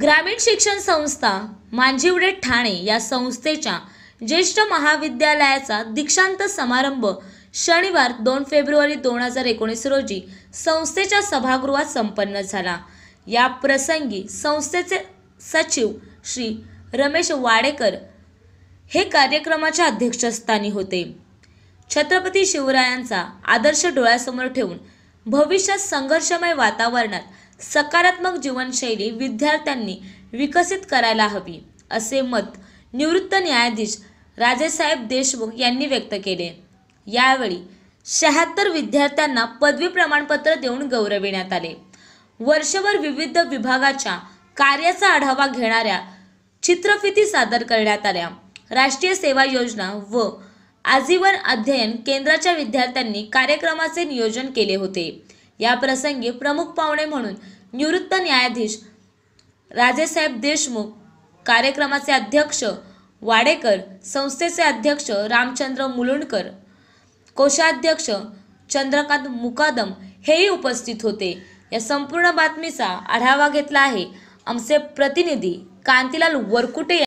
ग्रामीण शिक्षण संस्था मांजिवडे ठाणे या संस्थेच्या ज्येष्ठ महाविद्यालयाचा दीक्षांत समारंभ शनिवार दोन फेब्रुवारी दोन हजार एकोणीस रोजी संस्थेच्या सभागृहात संपन्न झाला या प्रसंगी संस्थेचे सचिव श्री रमेश वाडेकर हे कार्यक्रमाच्या अध्यक्षस्थानी होते छत्रपती शिवरायांचा आदर्श डोळ्यासमोर ठेवून भविष्यात संघर्षमय वातावरणात सकारात्मक जीवनशैली विद्यार्थ्यांनी विकसित करायला हवी असे मत निवृत्त न्यायाधीश राजेसाहेब देशमुख यांनी व्यक्त केले यावेळी शहात्तर विद्यार्थ्यांना पदवी प्रमाणपत्र देऊन गौरविण्यात आले वर्षभर विविध विभागाच्या कार्याचा आढावा घेणाऱ्या चित्रफिती सादर करण्यात आल्या राष्ट्रीय सेवा योजना व आजीवन अध्ययन केंद्राच्या विद्यार्थ्यांनी कार्यक्रमाचे नियोजन केले होते या प्रसंगी प्रमुख पाहुणे म्हणून निवृत्त न्यायाधीश राजेसाहेब देशमुख कार्यक्रमाचे अध्यक्ष वाडेकर संस्थेचे अध्यक्ष रामचंद्र मुलुंडकर कोषाध्यक्ष चंद्रकांत मुकादम हेही उपस्थित होते या संपूर्ण बातमीचा आढावा घेतला आहे आमचे प्रतिनिधी कांतीलाल वरकुटे